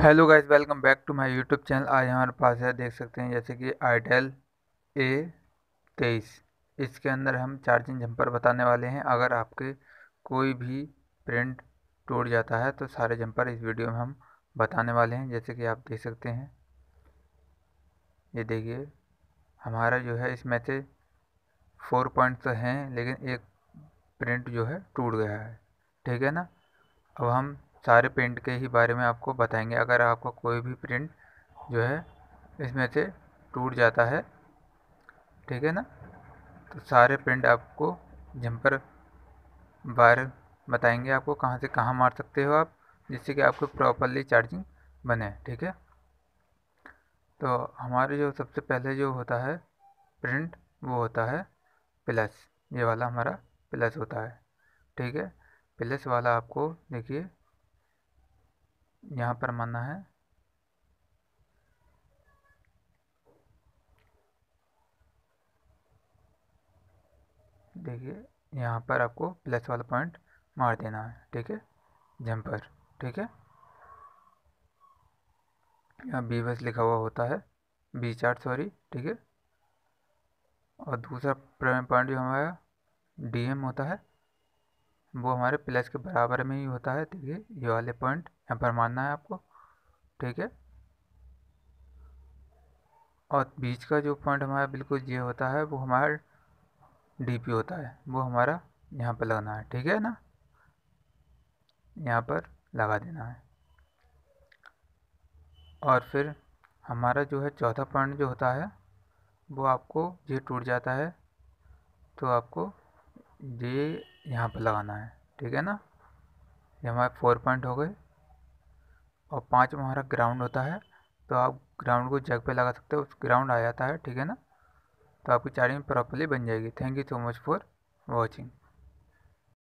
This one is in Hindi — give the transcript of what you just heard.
hello guys welcome back to my YouTube channel आज हमारे पास है देख सकते हैं जैसे कि आईटेल ए तेईस इसके अंदर हम चार्जिंग जंपर बताने वाले हैं अगर आपके कोई भी प्रिंट टूट जाता है तो सारे जंपर इस वीडियो में हम बताने वाले हैं जैसे कि आप देख सकते हैं ये देखिए हमारा जो है इसमें से फोर पॉइंट तो हैं लेकिन एक प्रिंट जो है टूट गया है ठीक है ना अब हम सारे प्रिंट के ही बारे में आपको बताएंगे अगर आपका कोई भी प्रिंट जो है इसमें से टूट जाता है ठीक है ना तो सारे प्रिंट आपको जम्पर बार बताएंगे आपको कहाँ से कहाँ मार सकते हो आप जिससे कि आपको प्रॉपरली चार्जिंग बने ठीक है तो हमारे जो सबसे पहले जो होता है प्रिंट वो होता है प्लस ये वाला हमारा प्लस होता है ठीक है प्लस वाला आपको देखिए यहाँ पर माना है देखिए यहाँ पर आपको प्लस वाला पॉइंट मार देना है ठीक है जम्पर ठीक है यहाँ बी बस लिखा हुआ होता है बी चार्ट सॉरी ठीक है और दूसरा पॉइंट जो हमारा डी एम होता है वो हमारे प्लस के बराबर में ही होता है देखिए ये वाले पॉइंट यहाँ पर मानना है आपको ठीक है और बीच का जो पॉइंट हमारा बिल्कुल ये होता है वो हमारा डी पी होता है वो हमारा यहाँ पर लगाना है ठीक है ना यहाँ पर लगा देना है और फिर हमारा जो है चौथा पॉइंट जो होता है वो आपको ये टूट जाता है तो आपको ये यहाँ पे लगाना है ठीक है ना ये हमारे फोर पॉइंट हो गए और पाँच में हमारा ग्राउंड होता है तो आप ग्राउंड को जग पे लगा सकते हो उस ग्राउंड आ जाता है ठीक है ना तो आपकी चार्जिंग प्रॉपरली बन जाएगी thank you so much for watching